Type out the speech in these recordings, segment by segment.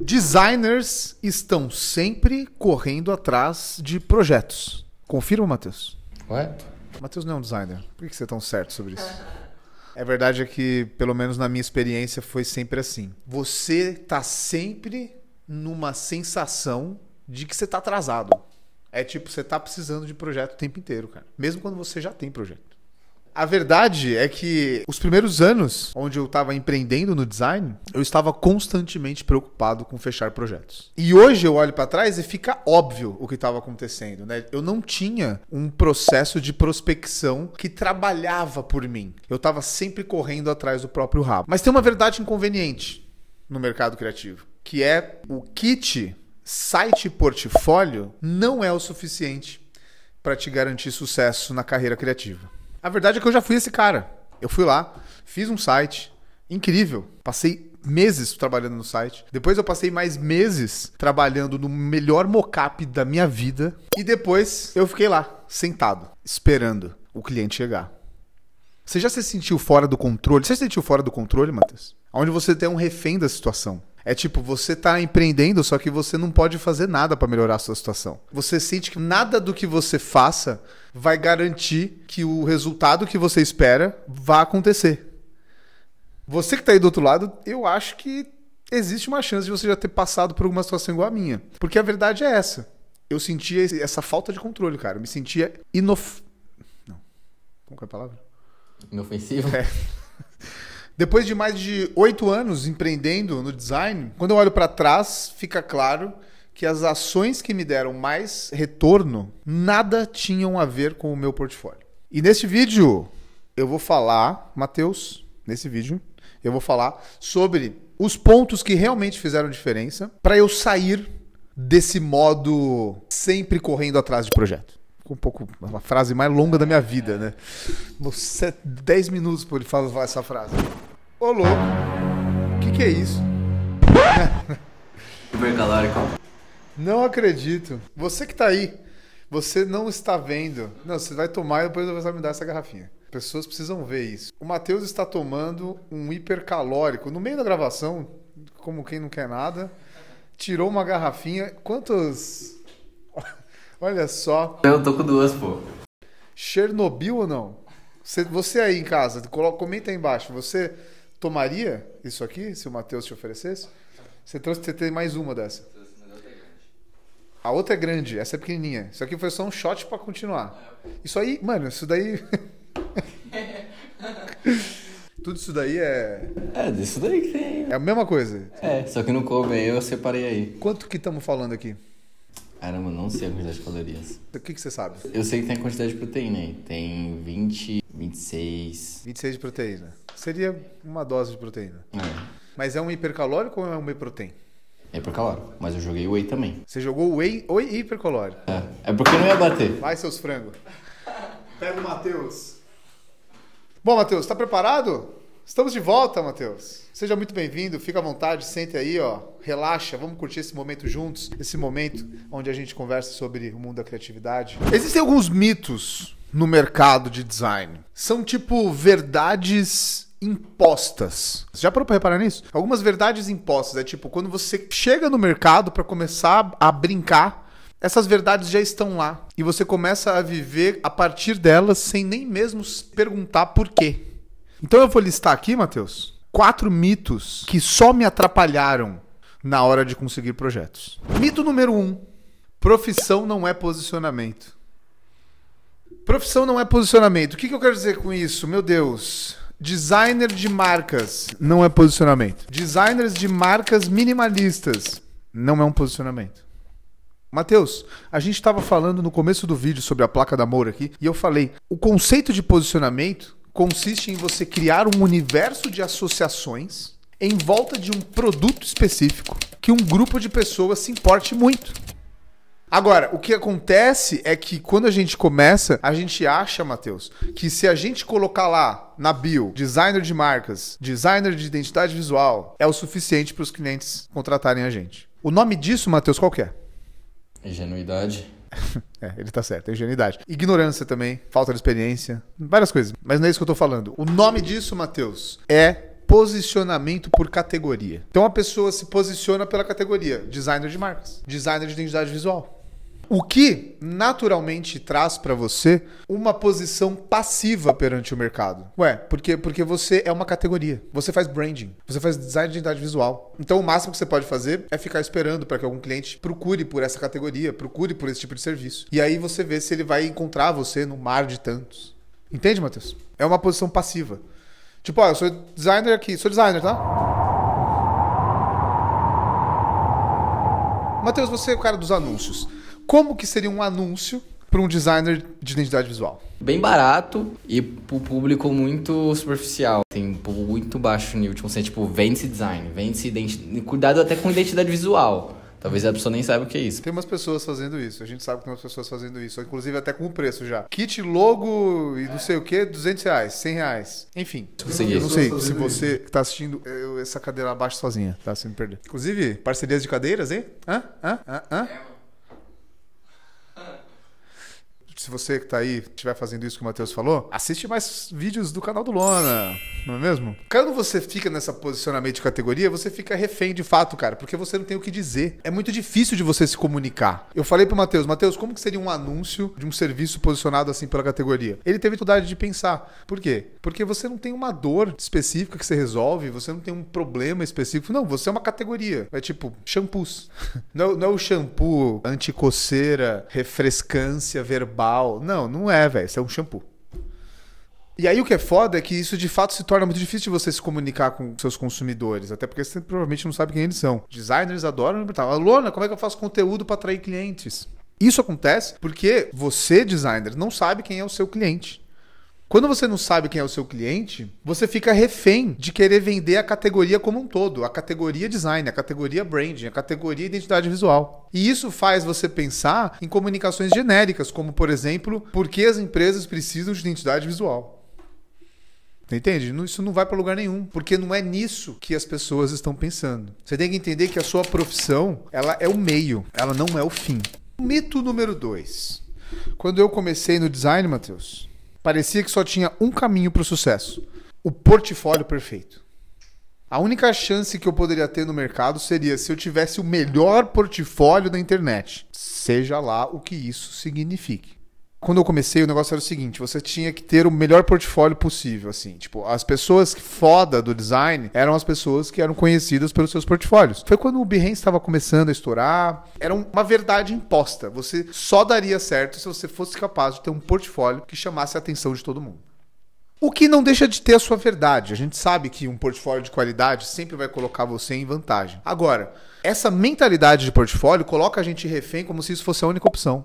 Designers estão sempre correndo atrás de projetos. Confirma, Matheus? Correto. Matheus não é um designer. Por que você é tão certo sobre isso? É verdade que, pelo menos na minha experiência, foi sempre assim. Você tá sempre numa sensação de que você tá atrasado. É tipo, você tá precisando de projeto o tempo inteiro, cara. Mesmo quando você já tem projeto. A verdade é que os primeiros anos onde eu estava empreendendo no design, eu estava constantemente preocupado com fechar projetos. E hoje eu olho para trás e fica óbvio o que estava acontecendo, né? Eu não tinha um processo de prospecção que trabalhava por mim. Eu estava sempre correndo atrás do próprio rabo. Mas tem uma verdade inconveniente no mercado criativo, que é o kit site portfólio não é o suficiente para te garantir sucesso na carreira criativa. A verdade é que eu já fui esse cara. Eu fui lá, fiz um site incrível, passei meses trabalhando no site. Depois eu passei mais meses trabalhando no melhor mocap da minha vida. E depois eu fiquei lá, sentado, esperando o cliente chegar. Você já se sentiu fora do controle? Você se sentiu fora do controle, Matheus? Onde você tem um refém da situação. É tipo, você tá empreendendo, só que você não pode fazer nada para melhorar a sua situação. Você sente que nada do que você faça vai garantir que o resultado que você espera vá acontecer. Você que tá aí do outro lado, eu acho que existe uma chance de você já ter passado por alguma situação igual a minha. Porque a verdade é essa. Eu sentia essa falta de controle, cara. Eu me sentia inof... Não. Como é a palavra? Inofensivo? É. Depois de mais de oito anos empreendendo no design, quando eu olho para trás, fica claro que as ações que me deram mais retorno nada tinham a ver com o meu portfólio. E neste vídeo eu vou falar, Matheus, nesse vídeo eu vou falar sobre os pontos que realmente fizeram diferença para eu sair desse modo sempre correndo atrás de projeto. Ficou um pouco uma frase mais longa da minha vida, né? É dez minutos para ele falar essa frase. Ô louco, o que, que é isso? Hipercalórico. Não acredito. Você que tá aí, você não está vendo. Não, você vai tomar e depois você vai me dar essa garrafinha. Pessoas precisam ver isso. O Matheus está tomando um hipercalórico. No meio da gravação, como quem não quer nada, tirou uma garrafinha. Quantos. Olha só. Eu tô com duas, pô. Chernobyl ou não? Você, você aí em casa, comenta aí embaixo. Você tomaria isso aqui se o Matheus te oferecesse? Você trouxe você tem mais uma dessa. É a outra é grande, essa é pequenininha. Isso aqui foi só um shot para continuar. Ah, isso aí, mano, isso daí. Tudo isso daí é. É, disso daí que tem. É a mesma coisa. É, só que não coube eu, eu separei aí. Quanto que estamos falando aqui? Caramba, não sei a quantidade de calorias. O que, que você sabe? Eu sei que tem a quantidade de proteína aí. Tem 20. 26. 26 de proteína. Seria uma dose de proteína. É. Mas é um hipercalórico ou é um whey É hipercalórico, mas eu joguei whey também. Você jogou whey, whey e hipercalórico? É, é porque não ia bater. Vai, seus frangos. Pega o Matheus. Bom, Matheus, tá preparado? Estamos de volta, Matheus. Seja muito bem-vindo, fica à vontade, sente aí, ó, relaxa, vamos curtir esse momento juntos, esse momento onde a gente conversa sobre o mundo da criatividade. Existem alguns mitos no mercado de design. São tipo verdades impostas. Já parou para reparar nisso? Algumas verdades impostas, é tipo, quando você chega no mercado para começar a brincar, essas verdades já estão lá e você começa a viver a partir delas sem nem mesmo perguntar por quê. Então eu vou listar aqui, Matheus, quatro mitos que só me atrapalharam na hora de conseguir projetos. Mito número um: profissão não é posicionamento. Profissão não é posicionamento. O que, que eu quero dizer com isso? Meu Deus. Designer de marcas não é posicionamento. Designers de marcas minimalistas não é um posicionamento. Matheus, a gente estava falando no começo do vídeo sobre a placa da Moura aqui e eu falei: o conceito de posicionamento consiste em você criar um universo de associações em volta de um produto específico que um grupo de pessoas se importe muito. Agora, o que acontece é que quando a gente começa, a gente acha, Matheus, que se a gente colocar lá na bio designer de marcas, designer de identidade visual, é o suficiente para os clientes contratarem a gente. O nome disso, Matheus, qual é? Ingenuidade. é, ele tá certo, é ingenuidade. Ignorância também, falta de experiência, várias coisas. Mas não é isso que eu tô falando. O nome disso, Matheus, é posicionamento por categoria. Então a pessoa se posiciona pela categoria: designer de marcas, designer de identidade visual, o que naturalmente traz para você uma posição passiva perante o mercado. Ué, porque, porque você é uma categoria. Você faz branding, você faz design de identidade visual. Então o máximo que você pode fazer é ficar esperando para que algum cliente procure por essa categoria, procure por esse tipo de serviço. E aí você vê se ele vai encontrar você no mar de tantos. Entende, Matheus? É uma posição passiva. Tipo, ó, eu sou designer aqui, sou designer, tá? Matheus, você é o cara dos anúncios. Como que seria um anúncio para um designer de identidade visual? Bem barato e para o público muito superficial. Tem muito baixo nível de tipo consciência. Assim, é tipo, vende-se design, vende-se identidade. Cuidado até com identidade visual. Talvez a pessoa nem saiba o que é isso. Tem umas pessoas fazendo isso. A gente sabe que tem umas pessoas fazendo isso. Inclusive até com o preço já. Kit, logo e é. não sei o que, 200 reais, 100 reais. Enfim. Tipo eu não sei se você está que tá assistindo eu, essa cadeira abaixo sozinha, tá? Sem me perder. Inclusive, parcerias de cadeiras, hein? Hã? Hã? Hã? Hã? É. se você que tá aí estiver fazendo isso que o Matheus falou, assiste mais vídeos do canal do Lona, não é mesmo? Quando você fica nessa posicionamento de categoria, você fica refém de fato, cara, porque você não tem o que dizer. É muito difícil de você se comunicar. Eu falei pro Matheus, Matheus, como que seria um anúncio de um serviço posicionado assim pela categoria? Ele teve dificuldade de pensar. Por quê? Porque você não tem uma dor específica que você resolve, você não tem um problema específico. Não, você é uma categoria. É tipo shampoos. Não, é não é o shampoo anticoceira, refrescância verbal tal. Não, não é, velho. Isso é um shampoo. E aí o que é foda é que isso de fato se torna muito difícil de você se comunicar com seus consumidores, até porque você provavelmente não sabe quem eles são. Designers adoram perguntar, Alona, como é que eu faço conteúdo para atrair clientes? Isso acontece porque você, designer, não sabe quem é o seu cliente. Quando você não sabe quem é o seu cliente, você fica refém de querer vender a categoria como um todo, a categoria design, a categoria branding, a categoria identidade visual. E isso faz você pensar em comunicações genéricas, como por exemplo, por que as empresas precisam de identidade visual. Entende? Isso não vai para lugar nenhum, porque não é nisso que as pessoas estão pensando. Você tem que entender que a sua profissão, ela é o meio, ela não é o fim. Mito número dois. Quando eu comecei no design, Matheus, Parecia que só tinha um caminho para o sucesso: o portfólio perfeito. A única chance que eu poderia ter no mercado seria se eu tivesse o melhor portfólio da internet, seja lá o que isso signifique quando eu comecei, o negócio era o seguinte: você tinha que ter o melhor portfólio possível, assim. Tipo, as pessoas foda do design eram as pessoas que eram conhecidas pelos seus portfólios. Foi quando o Behance estava começando a estourar. Era uma verdade imposta. Você só daria certo se você fosse capaz de ter um portfólio que chamasse a atenção de todo mundo. O que não deixa de ter a sua verdade. A gente sabe que um portfólio de qualidade sempre vai colocar você em vantagem. Agora, essa mentalidade de portfólio coloca a gente refém como se isso fosse a única opção.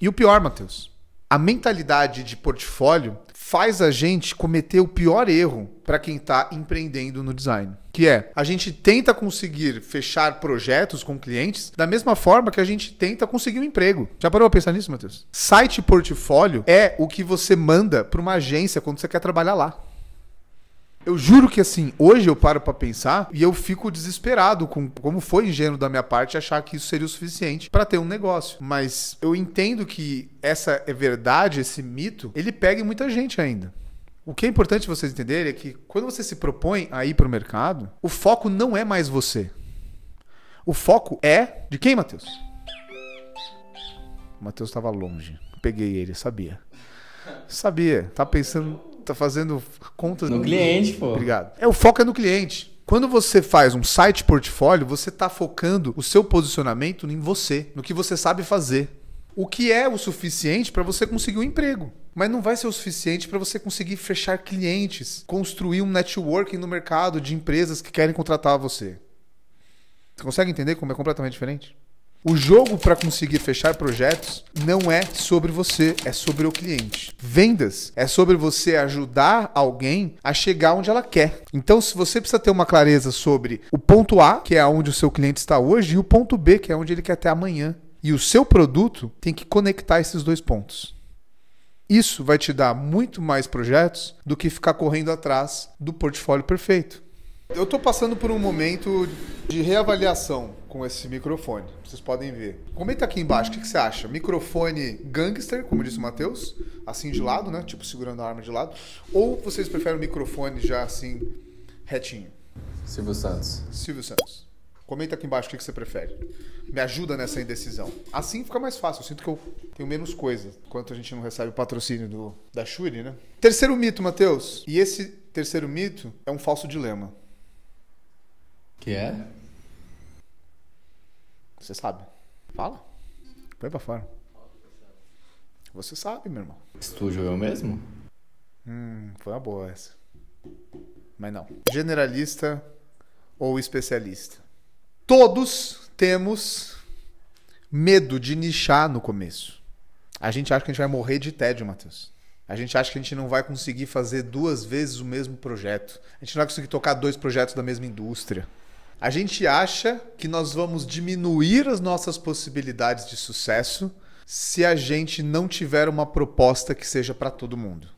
E o pior, Matheus, a mentalidade de portfólio faz a gente cometer o pior erro para quem está empreendendo no design, que é a gente tenta conseguir fechar projetos com clientes da mesma forma que a gente tenta conseguir um emprego. Já parou a pensar nisso, Matheus? Site portfólio é o que você manda para uma agência quando você quer trabalhar lá. Eu juro que assim, hoje eu paro para pensar e eu fico desesperado com como foi ingênuo da minha parte achar que isso seria o suficiente para ter um negócio. Mas eu entendo que essa é verdade, esse mito, ele pega em muita gente ainda. O que é importante vocês entenderem é que quando você se propõe a ir para o mercado, o foco não é mais você. O foco é de quem, Matheus? O Matheus estava longe. Peguei ele, sabia. Sabia. Tá pensando tá fazendo contas. No cliente, pô. Obrigado. É, o foco é no cliente. Quando você faz um site portfólio, você está focando o seu posicionamento em você, no que você sabe fazer. O que é o suficiente para você conseguir um emprego. Mas não vai ser o suficiente para você conseguir fechar clientes, construir um networking no mercado de empresas que querem contratar você. Você consegue entender como é completamente diferente? O jogo para conseguir fechar projetos não é sobre você, é sobre o cliente. Vendas é sobre você ajudar alguém a chegar onde ela quer. Então, se você precisa ter uma clareza sobre o ponto A, que é onde o seu cliente está hoje, e o ponto B, que é onde ele quer até amanhã. E o seu produto tem que conectar esses dois pontos. Isso vai te dar muito mais projetos do que ficar correndo atrás do portfólio perfeito. Eu estou passando por um momento de reavaliação com esse microfone. Vocês podem ver. Comenta aqui embaixo o que, que você acha. Microfone gangster, como disse o Matheus, assim de lado, né? Tipo segurando a arma de lado. Ou vocês preferem o microfone já assim, retinho? Silvio Santos. Silvio Santos. Comenta aqui embaixo o que, que você prefere. Me ajuda nessa indecisão. Assim fica mais fácil. Eu sinto que eu tenho menos coisa enquanto a gente não recebe o patrocínio do, da Shuri, né? Terceiro mito, Matheus. E esse terceiro mito é um falso dilema. Que é? Você sabe. Fala. Põe pra fora. Você sabe, meu irmão. Estúdio eu mesmo? Hum, foi uma boa essa. Mas não. Generalista ou especialista? Todos temos medo de nichar no começo. A gente acha que a gente vai morrer de tédio, Matheus. A gente acha que a gente não vai conseguir fazer duas vezes o mesmo projeto. A gente não vai conseguir tocar dois projetos da mesma indústria. A gente acha que nós vamos diminuir as nossas possibilidades de sucesso se a gente não tiver uma proposta que seja para todo mundo.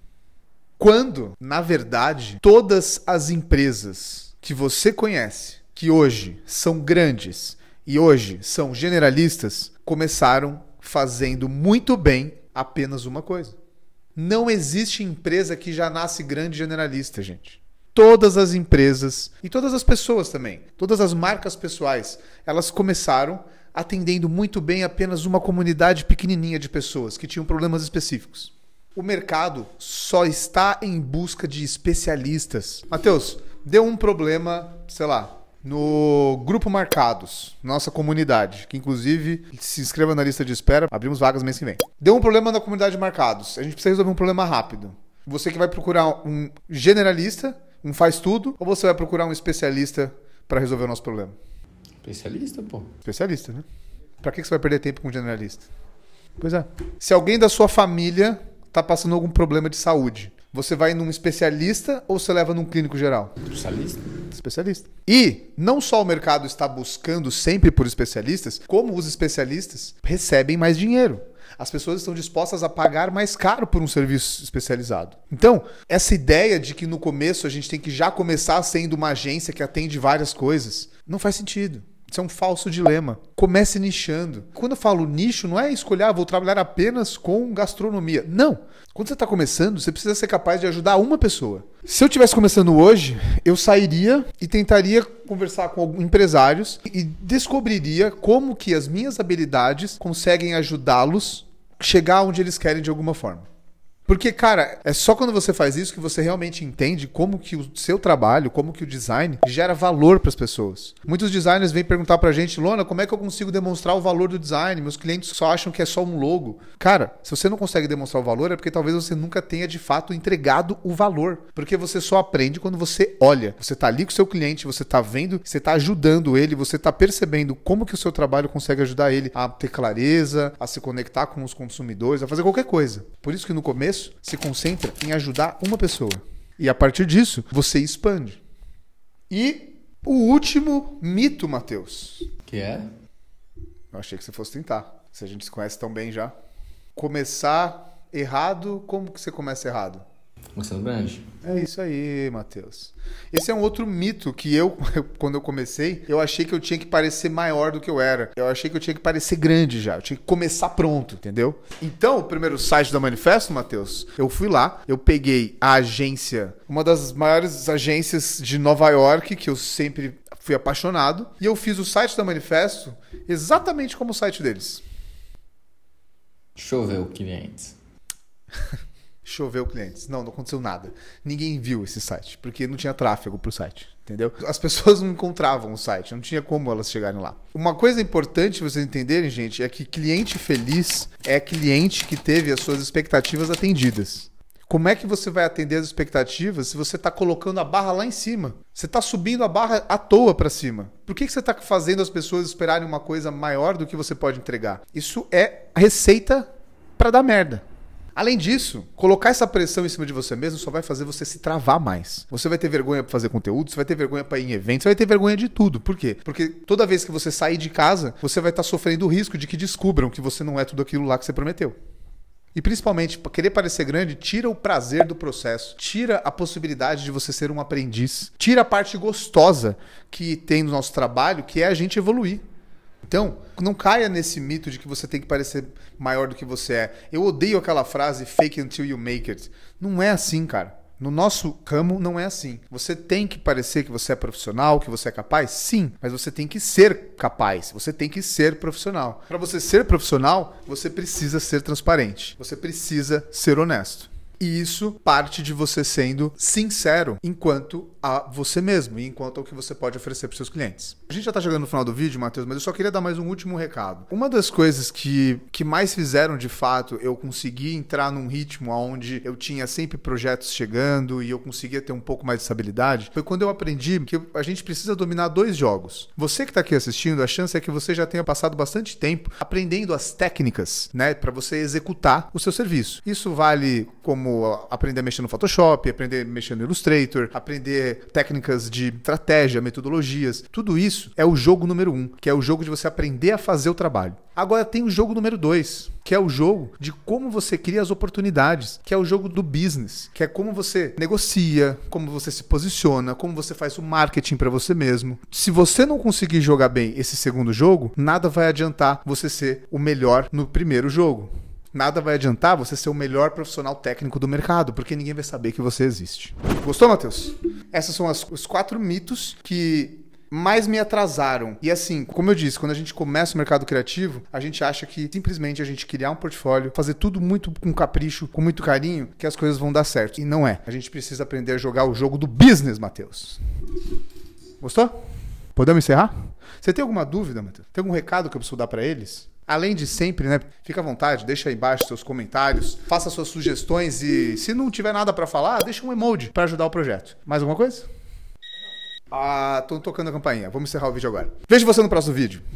Quando, na verdade, todas as empresas que você conhece, que hoje são grandes e hoje são generalistas, começaram fazendo muito bem apenas uma coisa. Não existe empresa que já nasce grande generalista, gente todas as empresas e todas as pessoas também, todas as marcas pessoais, elas começaram atendendo muito bem apenas uma comunidade pequenininha de pessoas que tinham problemas específicos. O mercado só está em busca de especialistas. Matheus, deu um problema, sei lá, no grupo Marcados, nossa comunidade, que inclusive se inscreva na lista de espera, abrimos vagas mês que vem. Deu um problema na comunidade Marcados, a gente precisa resolver um problema rápido. Você que vai procurar um generalista, um faz tudo, ou você vai procurar um especialista para resolver o nosso problema? Especialista, pô. Especialista, né? Para que você vai perder tempo com um generalista? Pois é. Se alguém da sua família está passando algum problema de saúde, você vai num especialista ou você leva num clínico geral? Especialista. Especialista. E não só o mercado está buscando sempre por especialistas, como os especialistas recebem mais dinheiro as pessoas estão dispostas a pagar mais caro por um serviço especializado. Então, essa ideia de que no começo a gente tem que já começar sendo uma agência que atende várias coisas, não faz sentido. Isso é um falso dilema. Comece nichando. Quando eu falo nicho, não é escolher, ah, vou trabalhar apenas com gastronomia. Não. Quando você está começando, você precisa ser capaz de ajudar uma pessoa. Se eu estivesse começando hoje, eu sairia e tentaria conversar com empresários e descobriria como que as minhas habilidades conseguem ajudá-los chegar onde eles querem de alguma forma. Porque, cara, é só quando você faz isso que você realmente entende como que o seu trabalho, como que o design gera valor para as pessoas. Muitos designers vêm perguntar pra gente, Lona, como é que eu consigo demonstrar o valor do design? Meus clientes só acham que é só um logo. Cara, se você não consegue demonstrar o valor é porque talvez você nunca tenha de fato entregado o valor. Porque você só aprende quando você olha. Você tá ali com o seu cliente, você tá vendo, você tá ajudando ele, você tá percebendo como que o seu trabalho consegue ajudar ele a ter clareza, a se conectar com os consumidores, a fazer qualquer coisa. Por isso que no começo começo se concentra em ajudar uma pessoa. E a partir disso, você expande. E o último mito, Matheus. Que é? Eu achei que você fosse tentar. Se a gente se conhece tão bem já. Começar errado, como que você começa errado? Marcelo Brange. É isso aí, Matheus. Esse é um outro mito que eu, quando eu comecei, eu achei que eu tinha que parecer maior do que eu era. Eu achei que eu tinha que parecer grande já. Eu tinha que começar pronto, entendeu? Então, o primeiro site da Manifesto, Matheus, eu fui lá, eu peguei a agência, uma das maiores agências de Nova York, que eu sempre fui apaixonado, e eu fiz o site da Manifesto exatamente como o site deles. Choveu clientes. choveu clientes. Não, não aconteceu nada. Ninguém viu esse site, porque não tinha tráfego para o site, entendeu? As pessoas não encontravam o site, não tinha como elas chegarem lá. Uma coisa importante vocês entenderem, gente, é que cliente feliz é cliente que teve as suas expectativas atendidas. Como é que você vai atender as expectativas se você está colocando a barra lá em cima? Você está subindo a barra à toa para cima. Por que, que você está fazendo as pessoas esperarem uma coisa maior do que você pode entregar? Isso é receita para dar merda. Além disso, colocar essa pressão em cima de você mesmo só vai fazer você se travar mais. Você vai ter vergonha para fazer conteúdo, você vai ter vergonha para ir em eventos, você vai ter vergonha de tudo. Por quê? Porque toda vez que você sair de casa, você vai estar tá sofrendo o risco de que descubram que você não é tudo aquilo lá que você prometeu. E principalmente, querer parecer grande tira o prazer do processo, tira a possibilidade de você ser um aprendiz, tira a parte gostosa que tem no nosso trabalho, que é a gente evoluir. Então, não caia nesse mito de que você tem que parecer maior do que você é. Eu odeio aquela frase fake until you make it. Não é assim, cara. No nosso camo não é assim. Você tem que parecer que você é profissional, que você é capaz, sim, mas você tem que ser capaz, você tem que ser profissional. Para você ser profissional, você precisa ser transparente, você precisa ser honesto. E isso parte de você sendo sincero enquanto a você mesmo e enquanto ao que você pode oferecer para seus clientes. A gente já está chegando no final do vídeo, Matheus, mas eu só queria dar mais um último recado. Uma das coisas que, que mais fizeram de fato eu conseguir entrar num ritmo onde eu tinha sempre projetos chegando e eu conseguia ter um pouco mais de estabilidade foi quando eu aprendi que a gente precisa dominar dois jogos. Você que está aqui assistindo, a chance é que você já tenha passado bastante tempo aprendendo as técnicas, né, para você executar o seu serviço. Isso vale como como aprender a mexer no Photoshop, aprender a mexer no Illustrator, aprender técnicas de estratégia, metodologias. Tudo isso é o jogo número um, que é o jogo de você aprender a fazer o trabalho. Agora tem o jogo número dois, que é o jogo de como você cria as oportunidades, que é o jogo do business, que é como você negocia, como você se posiciona, como você faz o marketing para você mesmo. Se você não conseguir jogar bem esse segundo jogo, nada vai adiantar você ser o melhor no primeiro jogo. Nada vai adiantar você ser o melhor profissional técnico do mercado, porque ninguém vai saber que você existe. Gostou, Matheus? Essas são as, os quatro mitos que mais me atrasaram. E assim, como eu disse, quando a gente começa o mercado criativo, a gente acha que simplesmente a gente criar um portfólio, fazer tudo muito com capricho, com muito carinho, que as coisas vão dar certo. E não é. A gente precisa aprender a jogar o jogo do business, Matheus. Gostou? Podemos encerrar? Você tem alguma dúvida, Matheus? Tem algum recado que eu preciso dar para eles? Além de sempre, né? Fica à vontade, deixa aí embaixo seus comentários, faça suas sugestões e se não tiver nada para falar, deixa um emoji para ajudar o projeto. Mais alguma coisa? Ah, tô tocando a campainha. Vamos encerrar o vídeo agora. Vejo você no próximo vídeo.